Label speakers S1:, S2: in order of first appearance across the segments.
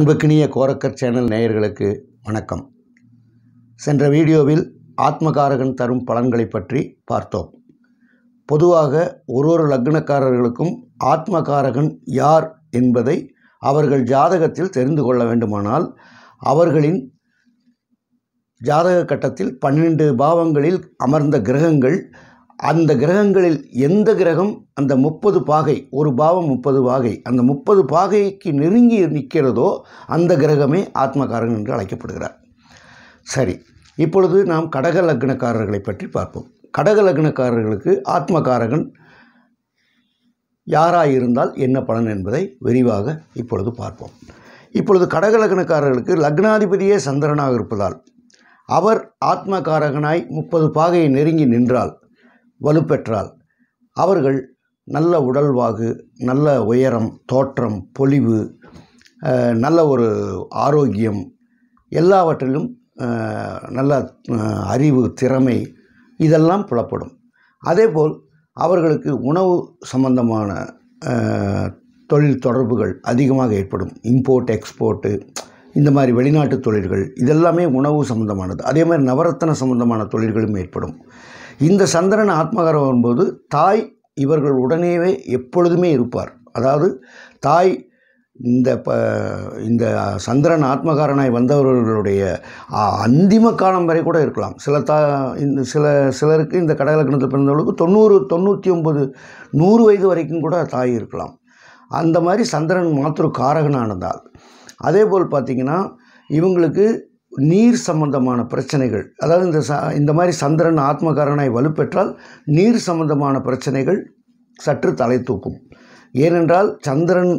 S1: அன்புக்கினிய Gorakkar channel நேயர்களுக்கு வணக்கம் சென்ற வீடியோவில் ஆத்மகாரகன் தரும் பலன்களை பற்றி பார்த்தோம் பொதுவாக ஒரு ஒரு லக்னக்காரர்களுக்கும் ஆத்மகாரகன் யார் என்பதை அவர்கள் ஜாதகத்தில் தெரிந்து கொள்ள வேண்டுமானால் அவர்களின் ஜாதக கட்டத்தில் பன்னெண்டு பாவங்களில் அமர்ந்த கிரகங்கள் அந்த கிரகங்களில் எந்த கிரகம் அந்த முப்பது பாகை ஒரு பாவம் முப்பது பாகை அந்த முப்பது பாகைக்கு நெருங்கி நிற்கிறதோ அந்த கிரகமே ஆத்மகாரகன் என்று அழைக்கப்படுகிறார் சரி இப்பொழுது நாம் கடக லக்னக்காரர்களை பற்றி பார்ப்போம் கடக லக்னக்காரர்களுக்கு ஆத்மகாரகன் யாராயிருந்தால் என்ன பலன் என்பதை விரிவாக இப்பொழுது பார்ப்போம் இப்பொழுது கடக லக்னக்காரர்களுக்கு லக்னாதிபதியே சந்திரனாக இருப்பதால் அவர் ஆத்மகாரகனாய் முப்பது பாகையை நெருங்கி நின்றால் வலுப்பெற்றால் அவர்கள் நல்ல உடல்வாகு நல்ல உயரம் தோற்றம் பொலிவு நல்ல ஒரு ஆரோக்கியம் எல்லாவற்றிலும் நல்ல அறிவு திறமை இதெல்லாம் புலப்படும் அதேபோல் அவர்களுக்கு உணவு சம்பந்தமான தொழில் தொடர்புகள் அதிகமாக ஏற்படும் இம்போர்ட் எக்ஸ்போர்ட்டு இந்த மாதிரி வெளிநாட்டு தொழில்கள் இதெல்லாமே உணவு சம்மந்தமானது அதே மாதிரி நவரத்தன சம்மந்தமான தொழில்களும் ஏற்படும் இந்த சந்திரன் ஆத்மகாரம் வரும்போது தாய் இவர்கள் உடனேவே எப்பொழுதுமே இருப்பார் அதாவது தாய் இந்த ப இந்த சந்திரன் ஆத்மகாரனாய் வந்தவர்களுடைய அந்திம காலம் வரை கூட இருக்கலாம் சில தா இந்த சில சிலருக்கு இந்த கடகலக்கணத்தில் பிறந்தவர்களுக்கு தொண்ணூறு தொண்ணூற்றி ஒம்பது நூறு வயது வரைக்கும் கூட தாய் இருக்கலாம் அந்த மாதிரி சந்திரன் மாத்திரு காரகனானதால் அதே போல் பார்த்திங்கன்னா இவங்களுக்கு நீர் சம்பந்தமான பிரச்சனைகள் அதாவது இந்த ச இந்த மாதிரி சந்திரன் ஆத்மகாரனாய் வலுப்பெற்றால் நீர் சம்பந்தமான பிரச்சனைகள் சற்று தலை தூக்கும் ஏனென்றால் சந்திரன்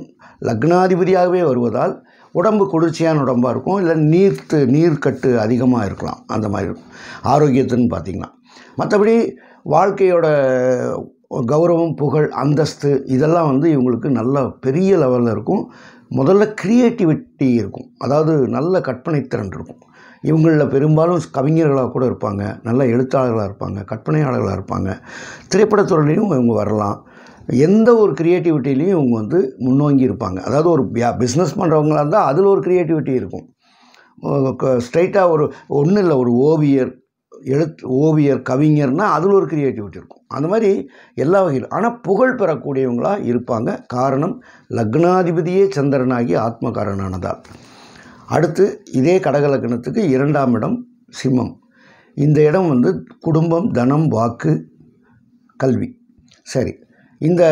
S1: லக்னாதிபதியாகவே வருவதால் உடம்பு குளிர்ச்சியான உடம்பாக இருக்கும் இல்லை நீர்த்து நீர்க்கட்டு அதிகமாக இருக்கலாம் அந்த மாதிரி இருக்கும் ஆரோக்கியத்துன்னு பார்த்திங்கன்னா மற்றபடி வாழ்க்கையோட கௌரவம் புகழ் அந்தஸ்து இதெல்லாம் வந்து இவங்களுக்கு நல்ல பெரிய லெவலில் இருக்கும் முதல்ல க்ரியேட்டிவிட்டி இருக்கும் அதாவது நல்ல கற்பனைத்திறன் இருக்கும் இவங்களில் பெரும்பாலும் கவிஞர்களாக கூட இருப்பாங்க நல்ல எழுத்தாளர்களாக இருப்பாங்க கற்பனையாளர்களாக இருப்பாங்க திரைப்படத்துறையிலையும் இவங்க வரலாம் எந்த ஒரு க்ரியேட்டிவிட்டிலையும் இவங்க வந்து முன்னோங்கி இருப்பாங்க அதாவது ஒரு பிஸ்னஸ் பண்ணுறவங்களாக இருந்தால் அதில் ஒரு க்ரியேட்டிவிட்டி இருக்கும் ஸ்ட்ரைட்டாக ஒரு ஒன்றும் இல்லை ஒரு ஓவியர் எழுத்து ஓவியர் கவிஞர்னால் அதில் ஒரு கிரியேட்டிவிட்டி இருக்கும் அந்த மாதிரி எல்லா வகையிலும் ஆனால் புகழ் பெறக்கூடியவங்களாக இருப்பாங்க காரணம் லக்னாதிபதியே சந்திரனாகி ஆத்மகாரனானதால் அடுத்து இதே லக்னத்துக்கு இரண்டாம் இடம் சிம்மம் இந்த இடம் வந்து குடும்பம் தனம் வாக்கு கல்வி சரி இந்த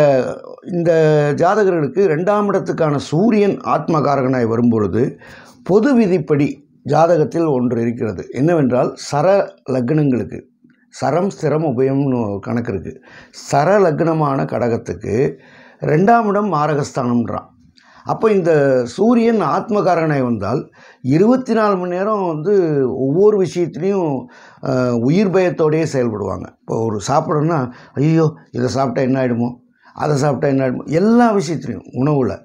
S1: இந்த ஜாதகர்களுக்கு ரெண்டாம் இடத்துக்கான சூரியன் ஆத்மகாரகனாய் வரும்பொழுது பொது விதிப்படி ஜாதகத்தில் ஒன்று இருக்கிறது என்னவென்றால் சர லக்னங்களுக்கு சரம் ஸ்திரம் உபயம் கணக்கு இருக்குது சர லக்னமான கடகத்துக்கு ரெண்டாம் இடம் மாரகஸ்தானம்ன்றான் அப்போ இந்த சூரியன் ஆத்மகாரணை வந்தால் இருபத்தி நாலு மணி நேரம் வந்து ஒவ்வொரு விஷயத்துலேயும் உயிர் பயத்தோடையே செயல்படுவாங்க இப்போ ஒரு சாப்பிடணும்னா ஐயோ இதை சாப்பிட்டா என்ன ஆகிடுமோ அதை சாப்பிட்டா என்ன ஆகிடுமோ எல்லா விஷயத்துலையும் உணவில்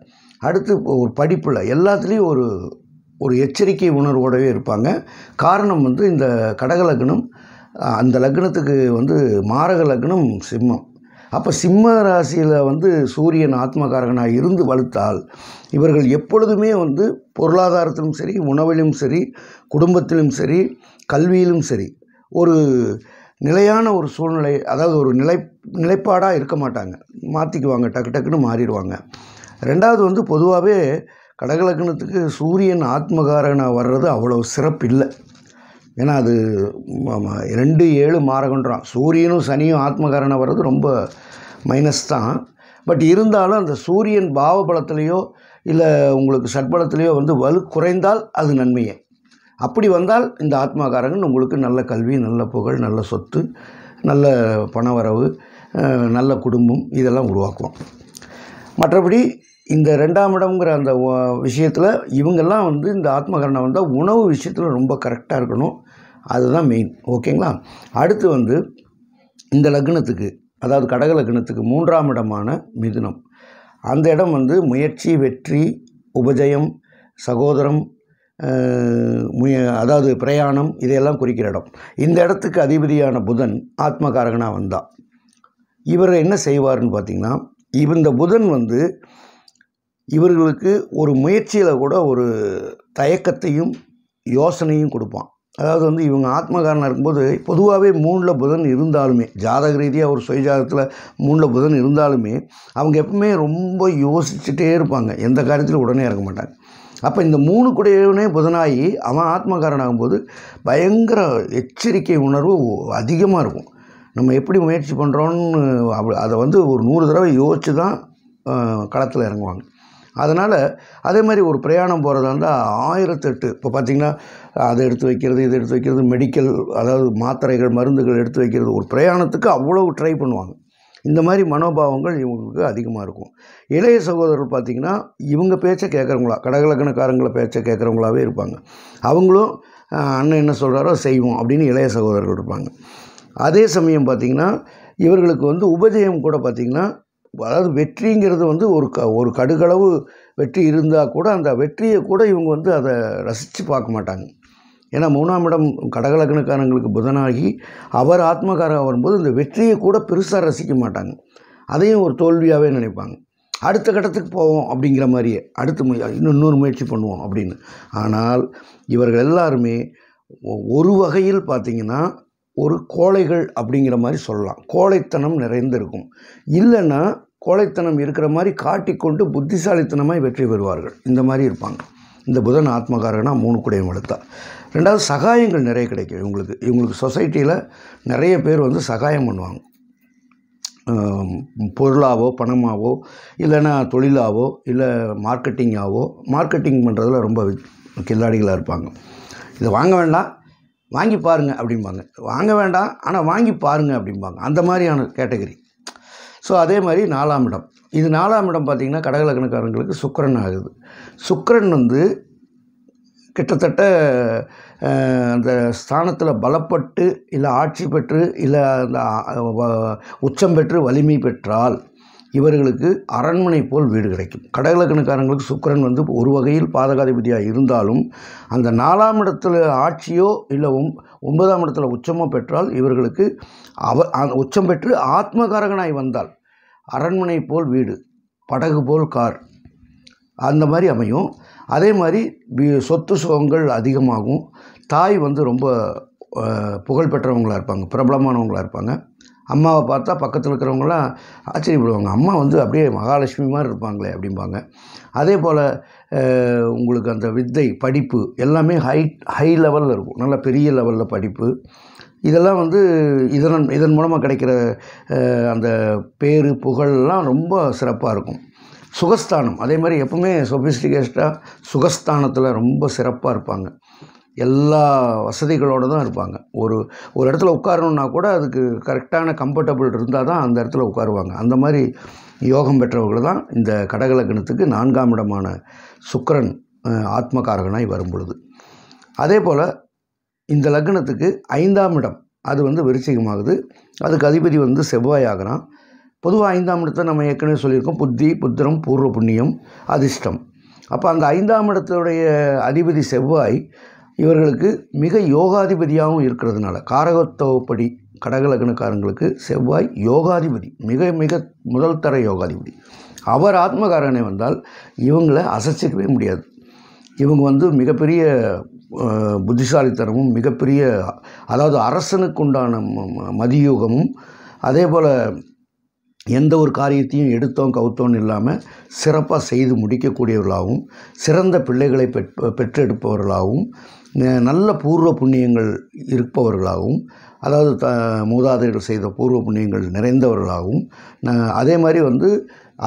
S1: அடுத்து ஒரு படிப்பில் எல்லாத்துலேயும் ஒரு ஒரு எச்சரிக்கை உணர்வோடவே இருப்பாங்க காரணம் வந்து இந்த கடக லக்னம் அந்த லக்னத்துக்கு வந்து மாரக லக்னம் சிம்மம் அப்போ சிம்ம ராசியில் வந்து சூரியன் ஆத்மகாரகனாக இருந்து வலுத்தால் இவர்கள் எப்பொழுதுமே வந்து பொருளாதாரத்திலும் சரி உணவிலும் சரி குடும்பத்திலும் சரி கல்வியிலும் சரி ஒரு நிலையான ஒரு சூழ்நிலை அதாவது ஒரு நிலை நிலைப்பாடாக இருக்க மாட்டாங்க மாற்றிக்குவாங்க டக்கு டக்குன்னு மாறிடுவாங்க ரெண்டாவது வந்து பொதுவாகவே கடகலக்கணத்துக்கு சூரியன் ஆத்மகாரகனாக வர்றது அவ்வளோ சிறப்பு இல்லை ஏன்னா அது ரெண்டு ஏழு மாறகன்றான் சூரியனும் சனியும் ஆத்மகாரனாக வர்றது ரொம்ப மைனஸ் தான் பட் இருந்தாலும் அந்த சூரியன் பாவ பலத்திலேயோ இல்லை உங்களுக்கு சட்பலத்திலேயோ வந்து வலு குறைந்தால் அது நன்மையே அப்படி வந்தால் இந்த ஆத்மகாரகன் உங்களுக்கு நல்ல கல்வி நல்ல புகழ் நல்ல சொத்து நல்ல பணவரவு நல்ல குடும்பம் இதெல்லாம் உருவாக்குவோம் மற்றபடி இந்த ரெண்டாம் இடம்ங்கிற அந்த விஷயத்தில் இவங்கெல்லாம் வந்து இந்த ஆத்மகரணம் வந்தால் உணவு விஷயத்தில் ரொம்ப கரெக்டாக இருக்கணும் அதுதான் மெயின் ஓகேங்களா அடுத்து வந்து இந்த லக்னத்துக்கு அதாவது கடக லக்னத்துக்கு மூன்றாம் இடமான மிதுனம் அந்த இடம் வந்து முயற்சி வெற்றி உபஜயம் சகோதரம் முய அதாவது பிரயாணம் இதையெல்லாம் குறிக்கிற இடம் இந்த இடத்துக்கு அதிபதியான புதன் ஆத்மகாரகனாக வந்தால் இவர் என்ன செய்வார்னு பார்த்திங்கன்னா இவ இந்த புதன் வந்து இவர்களுக்கு ஒரு முயற்சியில் கூட ஒரு தயக்கத்தையும் யோசனையும் கொடுப்பான் அதாவது வந்து இவங்க ஆத்மகாரனாக இருக்கும்போது பொதுவாகவே மூணில் புதன் இருந்தாலுமே ஜாதக ரீதியாக ஒரு சுய ஜாதகத்தில் மூணில் புதன் இருந்தாலுமே அவங்க எப்பவுமே ரொம்ப யோசிச்சுட்டே இருப்பாங்க எந்த காரியத்திலும் உடனே இறங்க மாட்டாங்க அப்போ இந்த மூணு குடையவனே புதனாகி அவன் ஆத்மகாரன் ஆகும்போது பயங்கர எச்சரிக்கை உணர்வு அதிகமாக இருக்கும் நம்ம எப்படி முயற்சி பண்ணுறோன்னு அதை வந்து ஒரு நூறு தடவை யோசித்து தான் களத்தில் இறங்குவாங்க அதனால் அதே மாதிரி ஒரு பிரயாணம் போகிறதா இருந்தால் ஆயிரத்தெட்டு இப்போ பார்த்திங்கன்னா அதை எடுத்து வைக்கிறது இதை எடுத்து வைக்கிறது மெடிக்கல் அதாவது மாத்திரைகள் மருந்துகள் எடுத்து வைக்கிறது ஒரு பிரயாணத்துக்கு அவ்வளவு ட்ரை பண்ணுவாங்க இந்த மாதிரி மனோபாவங்கள் இவங்களுக்கு அதிகமாக இருக்கும் இளைய சகோதரர் பார்த்திங்கன்னா இவங்க பேச்சை கேட்குறவங்களா கடகலக்கணக்காரங்கள பேச்சை கேட்குறவங்களாவே இருப்பாங்க அவங்களும் அண்ணன் என்ன சொல்கிறாரோ செய்வோம் அப்படின்னு இளைய சகோதரர்கள் இருப்பாங்க அதே சமயம் பார்த்திங்கன்னா இவர்களுக்கு வந்து உபஜயம் கூட பார்த்திங்கன்னா அதாவது வெற்றிங்கிறது வந்து ஒரு க ஒரு கடுகளவு வெற்றி இருந்தால் கூட அந்த வெற்றியை கூட இவங்க வந்து அதை ரசித்து பார்க்க மாட்டாங்க ஏன்னா மூணாம் இடம் கடகலக்கணக்காரங்களுக்கு புதனாகி அவர் ஆத்மகாரம் வரும்போது இந்த வெற்றியை கூட பெருசாக ரசிக்க மாட்டாங்க அதையும் ஒரு தோல்வியாகவே நினைப்பாங்க அடுத்த கட்டத்துக்கு போவோம் அப்படிங்கிற மாதிரியே அடுத்த இன்னும் இன்னொரு முயற்சி பண்ணுவோம் அப்படின்னு ஆனால் இவர்கள் எல்லாருமே ஒரு வகையில் பார்த்திங்கன்னா ஒரு கோழைகள் அப்படிங்கிற மாதிரி சொல்லலாம் கோழைத்தனம் நிறைந்திருக்கும் இல்லைன்னா கோழைத்தனம் இருக்கிற மாதிரி காட்டிக்கொண்டு புத்திசாலித்தனமாய் வெற்றி பெறுவார்கள் இந்த மாதிரி இருப்பாங்க இந்த புதன் ஆத்மகாரகனா மூணு குடையும் வளர்த்தா ரெண்டாவது சகாயங்கள் நிறைய கிடைக்கும் இவங்களுக்கு இவங்களுக்கு சொசைட்டியில் நிறைய பேர் வந்து சகாயம் பண்ணுவாங்க பொருளாவோ பணமாவோ இல்லைன்னா தொழிலாவோ இல்லை மார்க்கெட்டிங்காவோ மார்க்கெட்டிங் பண்ணுறதுல ரொம்ப கில்லாடிகளாக இருப்பாங்க இதை வாங்க வேண்டாம் வாங்கி பாருங்கள் அப்படிம்பாங்க வாங்க வேண்டாம் ஆனால் வாங்கி பாருங்கள் அப்படிம்பாங்க அந்த மாதிரியான கேட்டகரி ஸோ அதே மாதிரி நாலாம் இடம் இது நாலாம் இடம் பார்த்திங்கன்னா கடகலக்கணக்காரங்களுக்கு சுக்கரன் ஆகுது சுக்கரன் வந்து கிட்டத்தட்ட அந்த ஸ்தானத்தில் பலப்பட்டு இல்லை ஆட்சி பெற்று இல்லை அந்த உச்சம் பெற்று வலிமை பெற்றால் இவர்களுக்கு அரண்மனை போல் வீடு கிடைக்கும் கடகலக்கணக்காரங்களுக்கு சுக்கரன் வந்து ஒரு வகையில் பாதகாதிபதியாக இருந்தாலும் அந்த நாலாம் இடத்துல ஆட்சியோ இல்லை ஒம் ஒன்பதாம் இடத்துல உச்சமோ பெற்றால் இவர்களுக்கு அவ உச்சம் பெற்று ஆத்மகாரகனாய் வந்தால் அரண்மனை போல் வீடு படகு போல் கார் அந்த மாதிரி அமையும் அதே மாதிரி சொத்து சுகங்கள் அதிகமாகும் தாய் வந்து ரொம்ப புகழ்பெற்றவங்களாக இருப்பாங்க பிரபலமானவங்களாக இருப்பாங்க அம்மாவை பார்த்தா பக்கத்தில் இருக்கிறவங்களாம் ஆச்சரியப்படுவாங்க அம்மா வந்து அப்படியே மகாலட்சுமி மாதிரி இருப்பாங்களே அப்படிம்பாங்க அதே போல் உங்களுக்கு அந்த வித்தை படிப்பு எல்லாமே ஹை ஹை லெவலில் இருக்கும் நல்ல பெரிய லெவலில் படிப்பு இதெல்லாம் வந்து இதன் இதன் மூலமாக கிடைக்கிற அந்த பேர் புகழெலாம் ரொம்ப சிறப்பாக இருக்கும் சுகஸ்தானம் அதே மாதிரி எப்பவுமே சொபிஸ்டிகேஸ்டாக சுகஸ்தானத்தில் ரொம்ப சிறப்பாக இருப்பாங்க எல்லா வசதிகளோடு தான் இருப்பாங்க ஒரு ஒரு இடத்துல உட்காரணுன்னா கூட அதுக்கு கரெக்டான கம்ஃபர்டபுள் இருந்தால் தான் அந்த இடத்துல உட்காருவாங்க அந்த மாதிரி யோகம் பெற்றவர்கள் தான் இந்த கடகலக்கணத்துக்கு நான்காம் இடமான சுக்கரன் ஆத்மகாரகனாய் வரும் பொழுது அதே போல் இந்த லக்னத்துக்கு ஐந்தாம் இடம் அது வந்து விருச்சிகமாகுது அதுக்கு அதிபதி வந்து செவ்வாய் ஆகிறான் பொதுவாக ஐந்தாம் இடத்தை நம்ம ஏற்கனவே சொல்லியிருக்கோம் புத்தி புத்திரம் பூர்வ புண்ணியம் அதிர்ஷ்டம் அப்போ அந்த ஐந்தாம் இடத்துடைய அதிபதி செவ்வாய் இவர்களுக்கு மிக யோகாதிபதியாகவும் இருக்கிறதுனால காரகத்துவப்படி கடகலக்னக்காரங்களுக்கு செவ்வாய் யோகாதிபதி மிக மிக முதல் தர யோகாதிபதி அவர் ஆத்மகாரனை வந்தால் இவங்களை அசைச்சிக்கவே முடியாது இவங்க வந்து மிகப்பெரிய புத்திசாலித்தனமும் மிகப்பெரிய அதாவது அரசனுக்கு உண்டான மதியூகமும் அதே போல் எந்த ஒரு காரியத்தையும் எடுத்தோம் கவுத்தோன்னு இல்லாமல் சிறப்பாக செய்து முடிக்கக்கூடியவர்களாகவும் சிறந்த பிள்ளைகளை பெற் பெற்றெடுப்பவர்களாகவும் நல்ல பூர்வ புண்ணியங்கள் இருப்பவர்களாகவும் அதாவது த மூதாதையர்கள் செய்த பூர்வ புண்ணியங்கள் நிறைந்தவர்களாகவும் அதே மாதிரி வந்து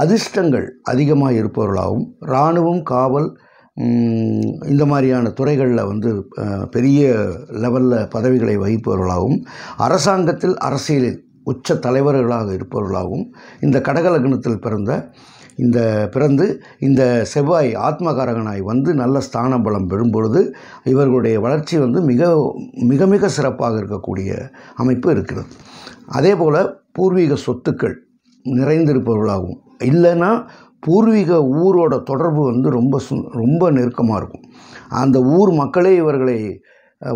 S1: அதிர்ஷ்டங்கள் அதிகமாக இருப்பவர்களாகவும் இராணுவம் காவல் இந்த மாதிரியான துறைகளில் வந்து பெரிய லெவலில் பதவிகளை வகிப்பவர்களாகவும் அரசாங்கத்தில் அரசியலில் உச்ச தலைவர்களாக இருப்பவர்களாகவும் இந்த கடகலக்னத்தில் பிறந்த இந்த பிறந்து இந்த செவ்வாய் ஆத்மகாரகனாய் வந்து நல்ல ஸ்தான பலம் பெறும் பொழுது இவர்களுடைய வளர்ச்சி வந்து மிக மிக மிக சிறப்பாக இருக்கக்கூடிய அமைப்பு இருக்கிறது அதே போல் பூர்வீக சொத்துக்கள் நிறைந்திருப்பவர்களாகவும் இல்லைன்னா பூர்வீக ஊரோட தொடர்பு வந்து ரொம்ப சு ரொம்ப நெருக்கமாக இருக்கும் அந்த ஊர் மக்களே இவர்களை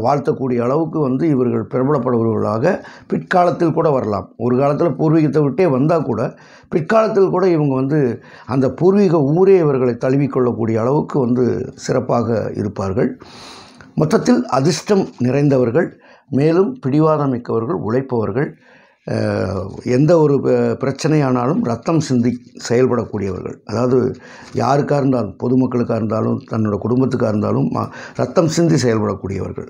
S1: வாழ்த்தக்கூடிய அளவுக்கு வந்து இவர்கள் பிரபலப்படுபவர்களாக பிற்காலத்தில் கூட வரலாம் ஒரு காலத்தில் பூர்வீகத்தை விட்டே வந்தால் கூட பிற்காலத்தில் கூட இவங்க வந்து அந்த பூர்வீக ஊரே இவர்களை தழுவிக்கொள்ளக்கூடிய அளவுக்கு வந்து சிறப்பாக இருப்பார்கள் மொத்தத்தில் அதிர்ஷ்டம் நிறைந்தவர்கள் மேலும் பிடிவாதமிக்கவர்கள் மிக்கவர்கள் உழைப்பவர்கள் எந்த ஒரு பிரச்சனையானாலும் ரத்தம் சிந்தி செயல்படக்கூடியவர்கள் அதாவது யாருக்காக இருந்தாலும் பொதுமக்களுக்காக இருந்தாலும் தன்னோட குடும்பத்துக்காக இருந்தாலும் ரத்தம் சிந்தி செயல்படக்கூடியவர்கள்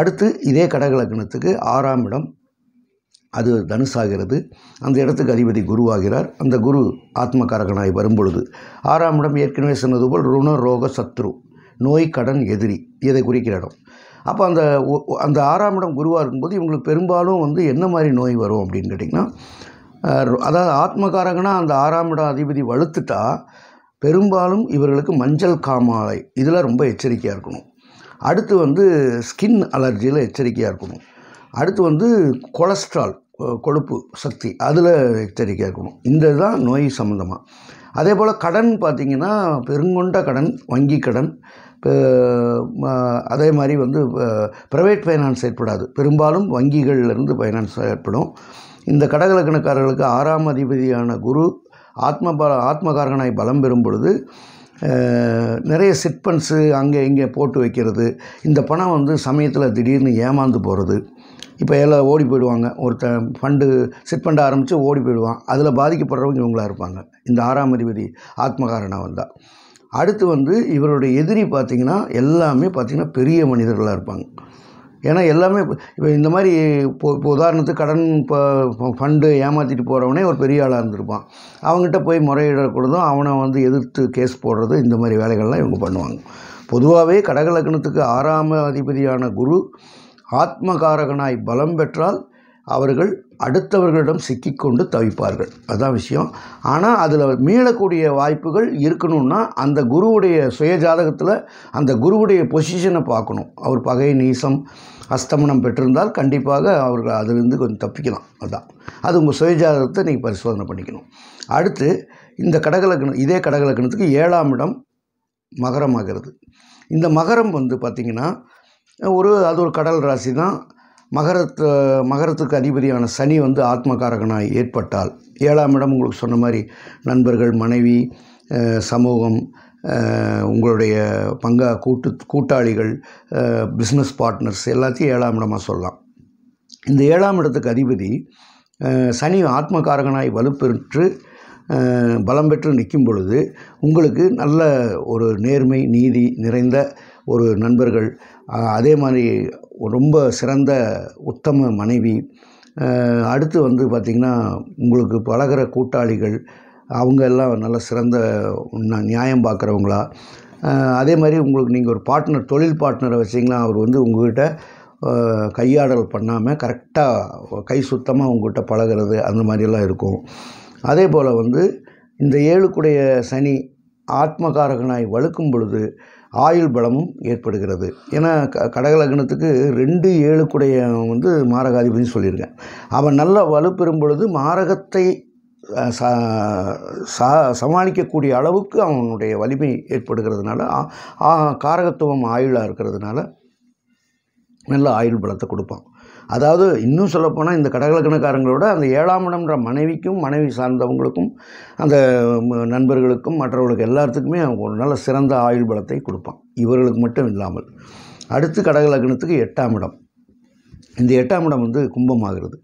S1: அடுத்து இதே கடகலக்கணத்துக்கு ஆறாம் இடம் அது தனுசாகிறது அந்த இடத்துக்கு அதிபதி குருவாகிறார் அந்த குரு ஆத்மகாரகனாய் வரும்பொழுது ஆறாம் இடம் ஏற்கனவே சொன்னது போல் ருண ரோக சத்ரு நோய் கடன் எதிரி இதை குறிக்கிற இடம் அப்போ அந்த அந்த ஆறாம் இடம் குருவாக இருக்கும்போது இவங்களுக்கு பெரும்பாலும் வந்து என்ன மாதிரி நோய் வரும் அப்படின்னு கேட்டிங்கன்னா அதாவது ஆத்மகாரங்கன்னா அந்த ஆறாம் இடம் அதிபதி வலுத்துட்டா பெரும்பாலும் இவர்களுக்கு மஞ்சள் காமாலை இதில் ரொம்ப எச்சரிக்கையாக இருக்கணும் அடுத்து வந்து ஸ்கின் அலர்ஜியில் எச்சரிக்கையாக இருக்கணும் அடுத்து வந்து கொலஸ்ட்ரால் கொழுப்பு சக்தி அதில் எச்சரிக்கையாக இருக்கணும் இந்த தான் நோய் சம்மந்தமாக அதே போல் கடன் பார்த்திங்கன்னா பெருங்கொண்ட கடன் வங்கி கடன் அதே மாதிரி வந்து ப்ரைவேட் ஃபைனான்ஸ் ஏற்படாது பெரும்பாலும் வங்கிகள்லேருந்து ஃபைனான்ஸ் ஏற்படும் இந்த கடகலக்கணக்காரர்களுக்கு ஆறாம் அதிபதியான குரு ஆத்ம ப ஆத்மகாரகனாய் பலம் பெறும் பொழுது நிறைய சிட்பன்ஸு அங்கே இங்கே போட்டு வைக்கிறது இந்த பணம் வந்து சமயத்தில் திடீர்னு ஏமாந்து போகிறது இப்போ எல்லாம் ஓடி போயிடுவாங்க ஒருத்த ஃபண்டு சிட் பண்ண ஆரம்பித்து ஓடி போயிடுவான் அதில் பாதிக்கப்படுறவங்க இவங்களாக இருப்பாங்க இந்த ஆறாம் அதிபதி ஆத்மகாரனாக வந்தால் அடுத்து வந்து இவருடைய எதிரி பார்த்திங்கன்னா எல்லாமே பார்த்திங்கன்னா பெரிய மனிதர்களாக இருப்பாங்க ஏன்னா எல்லாமே இப்போ இந்த மாதிரி இப்போ இப்போ உதாரணத்துக்கு கடன் இப்போ ஃபண்டு ஏமாற்றிட்டு போகிறவனே ஒரு பெரிய ஆளாக இருந்திருப்பான் அவங்ககிட்ட போய் முறையிடக்கூடதும் அவனை வந்து எதிர்த்து கேஸ் போடுறது இந்த மாதிரி வேலைகள்லாம் இவங்க பண்ணுவாங்க பொதுவாகவே கடகலக்கணத்துக்கு ஆறாம அதிபதியான குரு ஆத்மகாரகனாய் பலம் பெற்றால் அவர்கள் அடுத்தவர்களிடம் சிக்கிக்கொண்டு தவிப்பார்கள் அதான் விஷயம் ஆனால் அதில் மீளக்கூடிய வாய்ப்புகள் இருக்கணும்னா அந்த குருவுடைய சுயஜாதகத்தில் அந்த குருவுடைய பொசிஷனை பார்க்கணும் அவர் பகை நீசம் அஸ்தமனம் பெற்றிருந்தால் கண்டிப்பாக அவர்கள் அதிலிருந்து கொஞ்சம் தப்பிக்கலாம் அதுதான் அது உங்கள் சுயஜாதகத்தை நீங்கள் பரிசோதனை பண்ணிக்கணும் அடுத்து இந்த கடகலக்கணம் இதே கடகலக்கணத்துக்கு ஏழாம் இடம் மகரமாகிறது இந்த மகரம் வந்து பார்த்திங்கன்னா ஒரு அது ஒரு கடல் ராசி தான் மகரத்து மகரத்துக்கு அதிபதியான சனி வந்து ஆத்மகாரகனாக ஏற்பட்டால் ஏழாம் இடம் உங்களுக்கு சொன்ன மாதிரி நண்பர்கள் மனைவி சமூகம் உங்களுடைய பங்கா கூட்டு கூட்டாளிகள் பிஸ்னஸ் பார்ட்னர்ஸ் எல்லாத்தையும் ஏழாம் இடமாக சொல்லலாம் இந்த ஏழாம் இடத்துக்கு அதிபதி சனி ஆத்மகாரகனாய் வலுப்பெற்று பலம் பெற்று நிற்கும் பொழுது உங்களுக்கு நல்ல ஒரு நேர்மை நீதி நிறைந்த ஒரு நண்பர்கள் அதே மாதிரி ரொம்ப சிறந்த உத்தம மனைவி அடுத்து வந்து பார்த்திங்கன்னா உங்களுக்கு பழகிற கூட்டாளிகள் அவங்க எல்லாம் நல்ல சிறந்த நியாயம் பார்க்குறவங்களா அதே மாதிரி உங்களுக்கு நீங்கள் ஒரு பார்ட்னர் தொழில் பார்ட்னரை வச்சிங்கன்னா அவர் வந்து உங்கள்கிட்ட கையாடல் பண்ணாமல் கரெக்டாக கை சுத்தமாக உங்கள்கிட்ட பழகிறது அந்த மாதிரியெல்லாம் இருக்கும் அதே போல் வந்து இந்த ஏழுக்குடைய சனி ஆத்மகாரகனாய் வழுக்கும் பொழுது ஆயுள் பலமும் ஏற்படுகிறது ஏன்னா க லக்னத்துக்கு ரெண்டு ஏழுக்குடைய வந்து மாரகாதிபதினு சொல்லியிருக்கேன் அவன் நல்ல வலுப்பெறும் பொழுது மாரகத்தை சா சமாளிக்கக்கூடிய அளவுக்கு அவனுடைய வலிமை ஏற்படுகிறதுனால காரகத்துவம் ஆயுளாக இருக்கிறதுனால நல்ல ஆயுள் பலத்தை கொடுப்பான் அதாவது இன்னும் சொல்லப்போனால் இந்த கடகலக்கணக்காரங்களோட அந்த ஏழாம் இடம்ன்ற மனைவிக்கும் மனைவி சார்ந்தவங்களுக்கும் அந்த நண்பர்களுக்கும் மற்றவர்களுக்கு எல்லாத்துக்குமே அவங்க ஒரு நல்ல சிறந்த ஆயுள் பலத்தை கொடுப்பான் இவர்களுக்கு மட்டும் இல்லாமல் அடுத்து கடகலக்கணத்துக்கு எட்டாம் இடம் இந்த எட்டாம் இடம் வந்து கும்பமாகிறது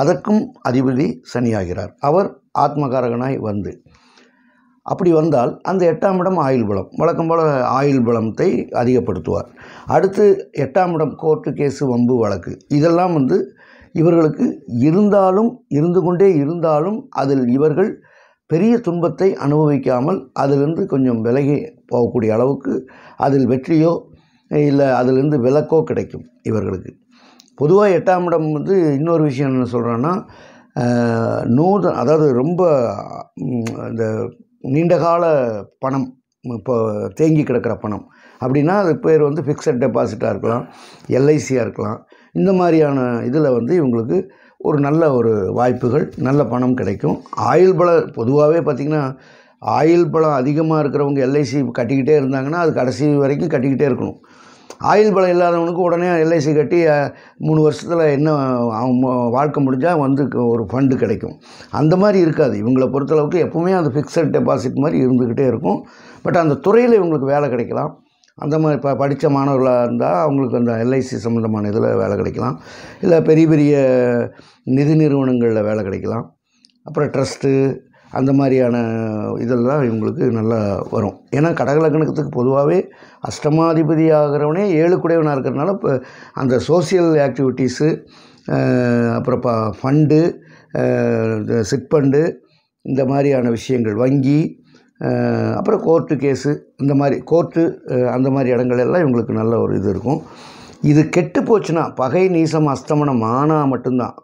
S1: அதற்கும் அதிபதி சனியாகிறார் அவர் ஆத்மகாரகனாய் வந்து அப்படி வந்தால் அந்த எட்டாம் இடம் ஆயுள் பலம் வழக்கம் போல் ஆயுள் பலத்தை அதிகப்படுத்துவார் அடுத்து எட்டாம் இடம் கோர்ட்டு கேஸு வம்பு வழக்கு இதெல்லாம் வந்து இவர்களுக்கு இருந்தாலும் இருந்து கொண்டே இருந்தாலும் அதில் இவர்கள் பெரிய துன்பத்தை அனுபவிக்காமல் அதிலிருந்து கொஞ்சம் விலகி போகக்கூடிய அளவுக்கு அதில் வெற்றியோ இல்லை அதிலிருந்து விலக்கோ கிடைக்கும் இவர்களுக்கு பொதுவாக எட்டாம் இடம் வந்து இன்னொரு விஷயம் என்ன சொல்கிறேன்னா நூதன் அதாவது ரொம்ப இந்த நீண்டகால பணம் இப்போ தேங்கி கிடக்கிற பணம் அப்படின்னா அது பேர் வந்து ஃபிக்ஸட் டெபாசிட்டாக இருக்கலாம் எல்ஐசியாக இருக்கலாம் இந்த மாதிரியான இதில் வந்து இவங்களுக்கு ஒரு நல்ல ஒரு வாய்ப்புகள் நல்ல பணம் கிடைக்கும் ஆயுள் பலம் பொதுவாகவே பார்த்திங்கன்னா ஆயுள் பலம் அதிகமாக இருக்கிறவங்க எல்ஐசி கட்டிக்கிட்டே இருந்தாங்கன்னா அது கடைசி வரைக்கும் கட்டிக்கிட்டே இருக்கணும் ஆயுள் பலம் இல்லாதவனுக்கு உடனே எல்ஐசி கட்டி மூணு வருஷத்தில் என்ன வாழ்க்கை முடிஞ்சால் வந்து ஒரு ஃபண்டு கிடைக்கும் அந்த மாதிரி இருக்காது இவங்களை பொறுத்தளவுக்கு எப்பவுமே அந்த ஃபிக்ஸட் டெபாசிட் மாதிரி இருந்துக்கிட்டே இருக்கும் பட் அந்த துறையில் இவங்களுக்கு வேலை கிடைக்கலாம் அந்த மாதிரி இப்போ படித்த மாணவர்களாக இருந்தால் அவங்களுக்கு அந்த எல்ஐசி சம்மந்தமான இதில் வேலை கிடைக்கலாம் இல்லை பெரிய பெரிய நிதி நிறுவனங்களில் வேலை கிடைக்கலாம் அப்புறம் ட்ரஸ்ட்டு அந்த மாதிரியான இதெல்லாம் இவங்களுக்கு நல்லா வரும் ஏன்னா கடகலக்கணத்துக்கு பொதுவாகவே அஷ்டமாதிபதி ஆகிறவனே ஏழு குடையவனாக இருக்கிறனால இப்போ அந்த சோசியல் ஆக்டிவிட்டீஸு அப்புறம் ப ஃபண்டு சிட்பண்டு இந்த மாதிரியான விஷயங்கள் வங்கி அப்புறம் கோர்ட்டு கேஸு இந்த மாதிரி கோர்ட்டு அந்த மாதிரி இடங்கள் எல்லாம் இவங்களுக்கு நல்ல ஒரு இது இருக்கும் இது கெட்டு போச்சுன்னா பகை நீசம் அஸ்தமனம் ஆனால் மட்டும்தான்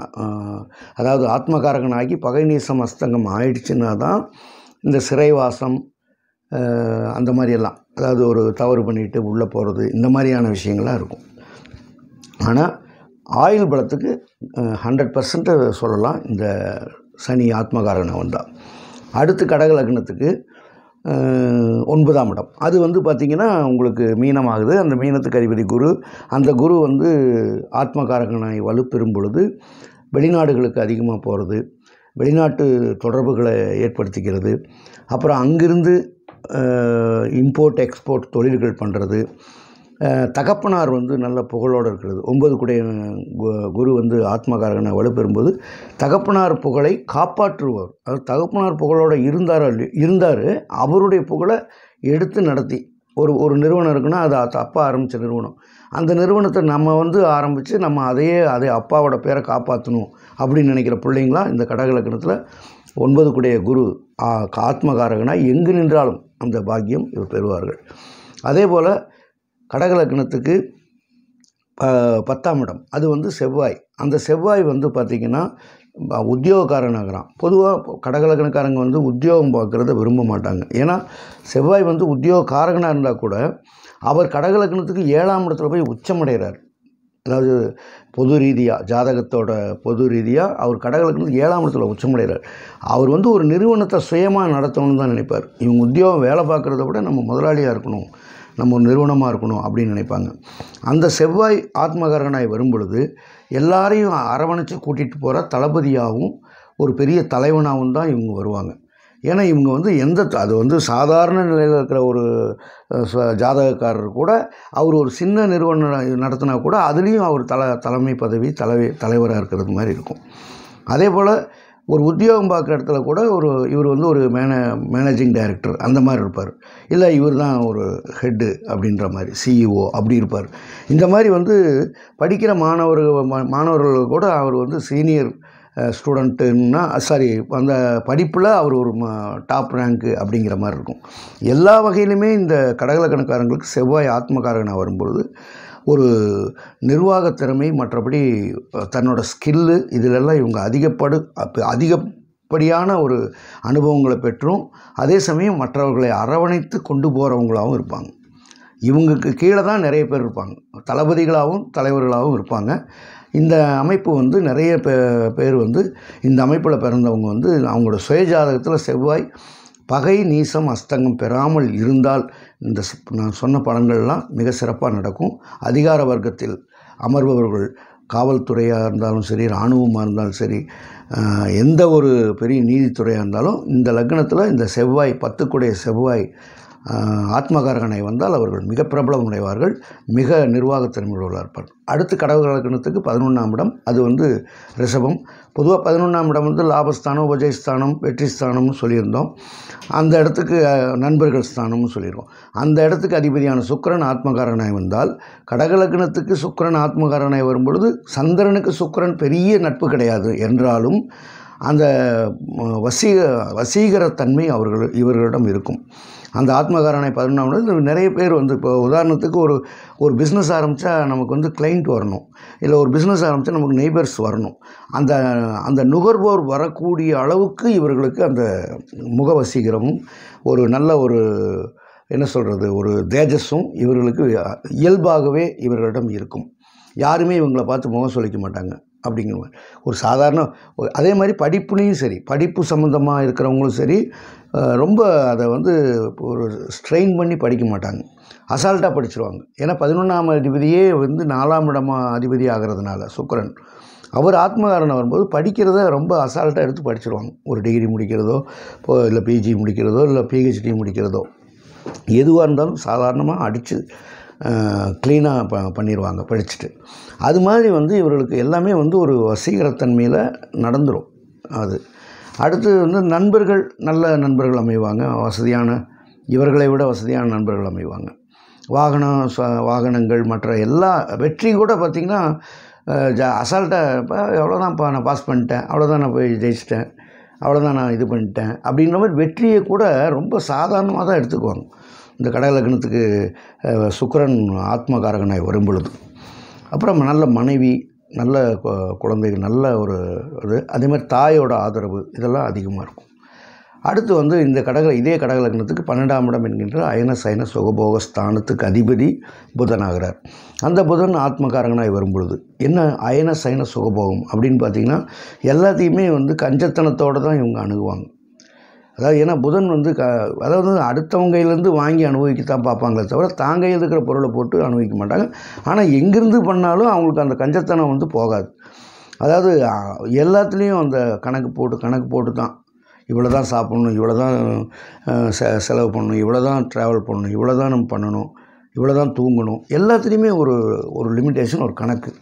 S1: அதாவது ஆத்மகாரகனாகி பகை நீசம் அஸ்தங்கம் ஆயிடுச்சுன்னா தான் இந்த சிறைவாசம் அந்த மாதிரியெல்லாம் அதாவது ஒரு தவறு பண்ணிட்டு உள்ளே போகிறது இந்த மாதிரியான விஷயங்கள்லாம் இருக்கும் ஆனால் ஆயுள் பலத்துக்கு ஹண்ட்ரட் பர்சன்ட்டு சொல்லலாம் இந்த சனி ஆத்மகாரனை வந்தால் அடுத்து கடக லக்னத்துக்கு ஒன்பதாம் இடம் அது வந்து பார்த்திங்கன்னா உங்களுக்கு மீனமாகுது அந்த மீனத்துக்கு அதிபதி குரு அந்த குரு வந்து ஆத்மகாரகனை வலுப்பெறும் பொழுது வெளிநாடுகளுக்கு அதிகமாக போகிறது வெளிநாட்டு தொடர்புகளை ஏற்படுத்திக்கிறது அப்புறம் அங்கிருந்து இம்போர்ட் எக்ஸ்போர்ட் தொழில்கள் பண்ணுறது தகப்பனார் வந்து நல்ல புகழோடு இருக்கிறது ஒன்பது குடைய குரு வந்து ஆத்மகாரகனை வலுப்பெறும்போது தகப்பனார் புகழை காப்பாற்றுவார் அது தகப்பனார் புகழோடு இருந்தாரோ இருந்தார் அவருடைய புகழை எடுத்து நடத்தி ஒரு ஒரு நிறுவனம் இருக்குன்னா அது அப்பா ஆரம்பித்த நிறுவனம் அந்த நிறுவனத்தை நம்ம வந்து ஆரம்பித்து நம்ம அதையே அதே அப்பாவோட பேரை காப்பாற்றணும் அப்படின்னு நினைக்கிற பிள்ளைங்களாம் இந்த கடகலக்கணத்தில் ஒன்பது குடைய குரு ஆத்மகாரகனாக எங்கு நின்றாலும் அந்த பாக்கியம் இவர் பெறுவார்கள் அதே போல் கடகலக்கணத்துக்கு பத்தாம் இடம் அது வந்து செவ்வாய் அந்த செவ்வாய் வந்து பார்த்திங்கன்னா உத்தியோகக்காரனாகிறான் பொதுவாக கடகலக்கணக்காரங்க வந்து உத்தியோகம் பார்க்குறத விரும்ப மாட்டாங்க ஏன்னா செவ்வாய் வந்து உத்தியோகக்காரகனாக இருந்தால் கூட அவர் கடகலக்கணத்துக்கு ஏழாம் இடத்துல போய் உச்சமடைகிறார் அதாவது பொது ரீதியாக ஜாதகத்தோட பொது ரீதியாக அவர் கடகலக்னத்துக்கு ஏழாம் இடத்துல உச்சமடைகிறார் அவர் வந்து ஒரு நிறுவனத்தை சுயமாக நடத்தணும்னு தான் நினைப்பார் இவங்க உத்தியோகம் வேலை பார்க்குறத விட நம்ம முதலாளியாக இருக்கணும் நம்ம ஒரு நிறுவனமாக இருக்கணும் அப்படின்னு நினைப்பாங்க அந்த செவ்வாய் ஆத்மகரகனாய் வரும் பொழுது எல்லாரையும் அரவணைச்சு கூட்டிகிட்டு போகிற தளபதியாகவும் ஒரு பெரிய தலைவனாகவும் தான் இவங்க வருவாங்க ஏன்னா இவங்க வந்து எந்த அது வந்து சாதாரண நிலையில் இருக்கிற ஒரு ஜாதகக்காரர் கூட அவர் ஒரு சின்ன நிறுவனம் நடத்தினா கூட அதுலேயும் அவர் தல தலைமை பதவி தலைவி தலைவராக இருக்கிறது மாதிரி இருக்கும் அதே போல் ஒரு உத்தியோகம் பார்க்குற இடத்துல கூட ஒரு இவர் வந்து ஒரு மேனே மேனேஜிங் டைரக்டர் அந்த மாதிரி இருப்பார் இல்லை இவர் தான் ஒரு ஹெட்டு அப்படின்ற மாதிரி சிஇஓ e அப்படி இருப்பார் இந்த மாதிரி வந்து படிக்கிற மாணவர்கள் மாணவர்கள் கூட அவர் வந்து சீனியர் ஸ்டூடெண்ட்டுன்னா சாரி அந்த படிப்பில் அவர் ஒரு டாப் ரேங்க்கு அப்படிங்கிற மாதிரி இருக்கும் எல்லா வகையிலுமே இந்த கடகலக்கணக்காரங்களுக்கு செவ்வாய் ஆத்மகாரகனாக வரும்பொழுது ஒரு நிர்வாக திறமை மற்றபடி தன்னோட ஸ்கில்லு இதிலெல்லாம் இவங்க அதிகப்படு அதிக அதிகப்படியான ஒரு அனுபவங்களை பெற்றும் அதே சமயம் மற்றவர்களை அரவணைத்து கொண்டு போகிறவங்களாகவும் இருப்பாங்க இவங்களுக்கு கீழே தான் நிறைய பேர் இருப்பாங்க தளபதிகளாகவும் தலைவர்களாகவும் இருப்பாங்க இந்த அமைப்பு வந்து நிறைய பே பேர் வந்து இந்த அமைப்பில் பிறந்தவங்க வந்து அவங்களோட சுயஜாதகத்தில் செவ்வாய் பகை நீசம் அஸ்தங்கம் பெறாமல் இருந்தால் இந்த நான் சொன்ன படங்கள்லாம் மிக சிறப்பாக நடக்கும் அதிகார வர்க்கத்தில் அமர்பவர்கள் காவல்துறையாக இருந்தாலும் சரி இராணுவமாக இருந்தாலும் சரி எந்த ஒரு பெரிய நீதித்துறையாக இருந்தாலும் இந்த லக்னத்தில் இந்த செவ்வாய் பத்துக்குடைய செவ்வாய் ஆத்மகாரகனை வந்தால் அவர்கள் மிக பிரபலம் உடையவார்கள் மிக உள்ள இருப்பார் அடுத்து கலக்கணத்துக்கு பதினொன்றாம் இடம் அது வந்து ரிஷபம் பொதுவாக பதினொன்றாம் இடம் வந்து லாபஸ்தானம் உபஜயஸ்தானம் வெற்றி ஸ்தானம்னு சொல்லியிருந்தோம் அந்த இடத்துக்கு நண்பர்கள் ஸ்தானம்னு சொல்லியிருக்கோம் அந்த இடத்துக்கு அதிபதியான சுக்கரன் ஆத்மகாரனாய் வந்தால் கடகலக்கணத்துக்கு சுக்கரன் ஆத்மகாரனாய் வரும்பொழுது சந்திரனுக்கு சுக்கரன் பெரிய நட்பு கிடையாது என்றாலும் அந்த வசீக வசீகரத்தன்மை அவர்கள் இவர்களிடம் இருக்கும் அந்த ஆத்மகாரணை பதினொன்று நிறைய பேர் வந்து இப்போ உதாரணத்துக்கு ஒரு ஒரு பிஸ்னஸ் ஆரம்பித்தா நமக்கு வந்து கிளைண்ட் வரணும் இல்லை ஒரு பிஸ்னஸ் ஆரம்பித்தா நமக்கு நெய்பர்ஸ் வரணும் அந்த அந்த நுகர்வோர் வரக்கூடிய அளவுக்கு இவர்களுக்கு அந்த முகவசீகரமும் ஒரு நல்ல ஒரு என்ன சொல்கிறது ஒரு தேஜஸும் இவர்களுக்கு இயல்பாகவே இவர்களிடம் இருக்கும் யாருமே இவங்களை பார்த்து முகம் சொல்லிக்க மாட்டாங்க அப்படிங்கிற ஒரு சாதாரண அதே மாதிரி படிப்புலேயும் சரி படிப்பு சம்மந்தமாக இருக்கிறவங்களும் சரி ரொம்ப அதை வந்து ஒரு ஸ்ட்ரெயின் பண்ணி படிக்க மாட்டாங்க அசால்ட்டாக படிச்சிருவாங்க ஏன்னா பதினொன்றாம் அதிபதியே வந்து நாலாம் இடமா அதிபதி ஆகிறதுனால சுக்கரன் அவர் ஆத்மகாரணம் வரும்போது படிக்கிறத ரொம்ப அசால்ட்டாக எடுத்து படிச்சிருவாங்க ஒரு டிகிரி முடிக்கிறதோ இப்போ இல்லை பிஜி முடிக்கிறதோ இல்லை பிஹெச்டி முடிக்கிறதோ எதுவாக இருந்தாலும் சாதாரணமாக அடித்து க்ளீனாக ப பண்ணிடுவாங்க படிச்சுட்டு அது மாதிரி வந்து இவர்களுக்கு எல்லாமே வந்து ஒரு வசீகரத்தன்மையில் நடந்துடும் அது அடுத்து வந்து நண்பர்கள் நல்ல நண்பர்கள் அமைவாங்க வசதியான இவர்களை விட வசதியான நண்பர்கள் அமைவாங்க வாகனம் வாகனங்கள் மற்ற எல்லா வெற்றி கூட பார்த்திங்கன்னா ஜா அசால்ட்டாக இப்போ எவ்வளோதான் நான் பாஸ் பண்ணிட்டேன் அவ்வளோதான் நான் போய் ஜெயிச்சிட்டேன் அவ்வளோதான் நான் இது பண்ணிட்டேன் அப்படின்ற மாதிரி வெற்றியை கூட ரொம்ப சாதாரணமாக தான் எடுத்துக்குவாங்க இந்த கடக லக்னத்துக்கு சுக்கரன் ஆத்மகாரகனாய் வரும் பொழுது அப்புறம் நல்ல மனைவி நல்ல குழந்தைகள் நல்ல ஒரு இது அதேமாதிரி தாயோட ஆதரவு இதெல்லாம் அதிகமாக இருக்கும் அடுத்து வந்து இந்த கடக இதே கடக லக்னத்துக்கு பன்னெண்டாம் இடம் என்கின்ற அயன சைன சுகபோக ஸ்தானத்துக்கு அதிபதி புதனாகிறார் அந்த புதன் ஆத்மகாரகனாய் வரும்பொழுது என்ன அயன சயன சுகபோகம் அப்படின்னு பார்த்தீங்கன்னா எல்லாத்தையுமே வந்து கஞ்சத்தனத்தோடு தான் இவங்க அணுகுவாங்க அதாவது ஏன்னா புதன் வந்து க அதாவது அடுத்தவங்கையிலேருந்து வாங்கி அனுபவிக்கத்தான் பார்ப்பாங்களே தவிர தாங்க இருக்கிற பொருளை போட்டு அனுபவிக்க மாட்டாங்க ஆனால் எங்கேருந்து பண்ணாலும் அவங்களுக்கு அந்த கஞ்சத்தனம் வந்து போகாது அதாவது எல்லாத்துலேயும் அந்த கணக்கு போட்டு கணக்கு போட்டு தான் இவ்வளோ தான் சாப்பிட்ணும் இவ்வளோ தான் செ செலவு பண்ணணும் இவ்வளோ தான் ட்ராவல் பண்ணணும் இவ்வளோ தான் நம்ம பண்ணணும் இவ்வளோ தான் தூங்கணும் எல்லாத்துலேயுமே ஒரு ஒரு லிமிட்டேஷன் ஒரு கணக்கு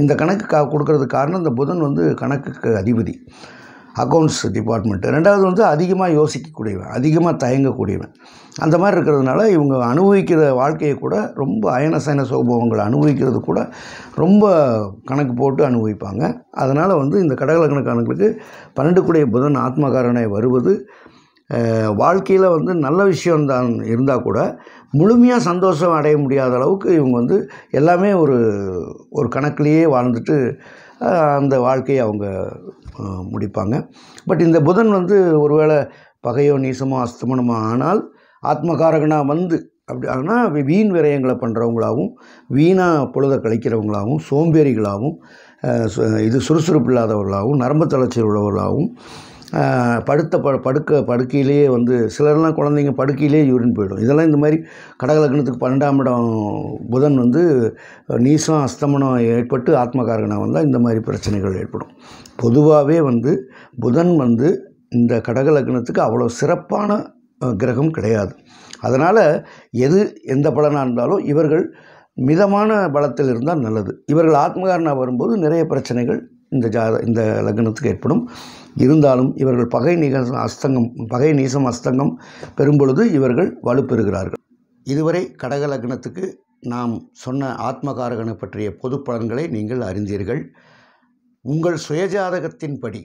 S1: இந்த கணக்கு கா கொடுக்கறதுக்கு காரணம் இந்த புதன் வந்து கணக்குக்கு அதிபதி அக்கௌண்ட்ஸ் டிபார்ட்மெண்ட்டு ரெண்டாவது வந்து அதிகமாக யோசிக்கக்கூடியவன் அதிகமாக தயங்கக்கூடியவன் அந்த மாதிரி இருக்கிறதுனால இவங்க அனுபவிக்கிற வாழ்க்கையை கூட ரொம்ப அயனசயன சோபவங்களை அனுபவிக்கிறது கூட ரொம்ப கணக்கு போட்டு அனுபவிப்பாங்க அதனால் வந்து இந்த கடகலக்கணக்கானங்களுக்கு பன்னெண்டு கூடிய புதன் ஆத்மகாரனை வருவது வாழ்க்கையில் வந்து நல்ல விஷயம் தான் இருந்தால் கூட முழுமையாக சந்தோஷம் அடைய முடியாத அளவுக்கு இவங்க வந்து எல்லாமே ஒரு ஒரு கணக்கிலேயே வாழ்ந்துட்டு அந்த வாழ்க்கையை அவங்க முடிப்பாங்க பட் இந்த புதன் வந்து ஒருவேளை பகையோ நீசமோ அஸ்தமனமோ ஆனால் ஆத்மகாரகனாக வந்து அப்படி ஆனால் வீண் விரயங்களை பண்ணுறவங்களாகவும் வீணாக பொழுதை கழிக்கிறவங்களாகவும் சோம்பேறிகளாகவும் இது சுறுசுறுப்பு இல்லாதவர்களாகவும் நரம்பு தளர்ச்சி உள்ளவர்களாகவும் படுத்த ப படுக்க படுக்கையிலேயே வந்து சிலர்லாம் குழந்தைங்க படுக்கையிலேயே யூரின் போயிடும் இதெல்லாம் இந்த மாதிரி கடகலக்கணத்துக்கு பன்னெண்டாம் இடம் புதன் வந்து நீசம் அஸ்தமனம் ஏற்பட்டு ஆத்மகாரகணம் வந்தால் இந்த மாதிரி பிரச்சனைகள் ஏற்படும் பொதுவாகவே வந்து புதன் வந்து இந்த கடகலக்கணத்துக்கு அவ்வளோ சிறப்பான கிரகம் கிடையாது அதனால் எது எந்த பலனாக இருந்தாலும் இவர்கள் மிதமான பலத்தில் இருந்தால் நல்லது இவர்கள் ஆத்மகாரனாக வரும்போது நிறைய பிரச்சனைகள் இந்த ஜாத இந்த லக்னத்துக்கு ஏற்படும் இருந்தாலும் இவர்கள் பகை நீசம் அஸ்தங்கம் பகை நீசம் அஸ்தங்கம் பெறும்பொழுது இவர்கள் வலுப்பெறுகிறார்கள் இதுவரை கடக லக்னத்துக்கு நாம் சொன்ன ஆத்மகாரகனை பற்றிய பொது பலன்களை நீங்கள் அறிந்தீர்கள் உங்கள் சுயஜாதகத்தின்படி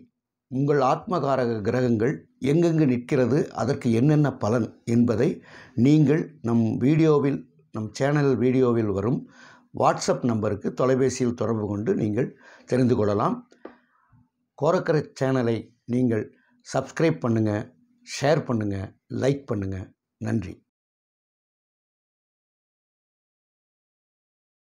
S1: உங்கள் ஆத்மகாரக கிரகங்கள் எங்கெங்கு நிற்கிறது அதற்கு என்னென்ன பலன் என்பதை நீங்கள் நம் வீடியோவில் நம் சேனல் வீடியோவில் வரும் வாட்ஸ்அப் நம்பருக்கு தொலைபேசியில் தொடர்பு கொண்டு நீங்கள் தெரிந்து கொள்ளலாம் கோரக்கரை சேனலை நீங்கள் சப்ஸ்கிரைப் பண்ணுங்கள் ஷேர் பண்ணுங்கள் லைக் பண்ணுங்கள் நன்றி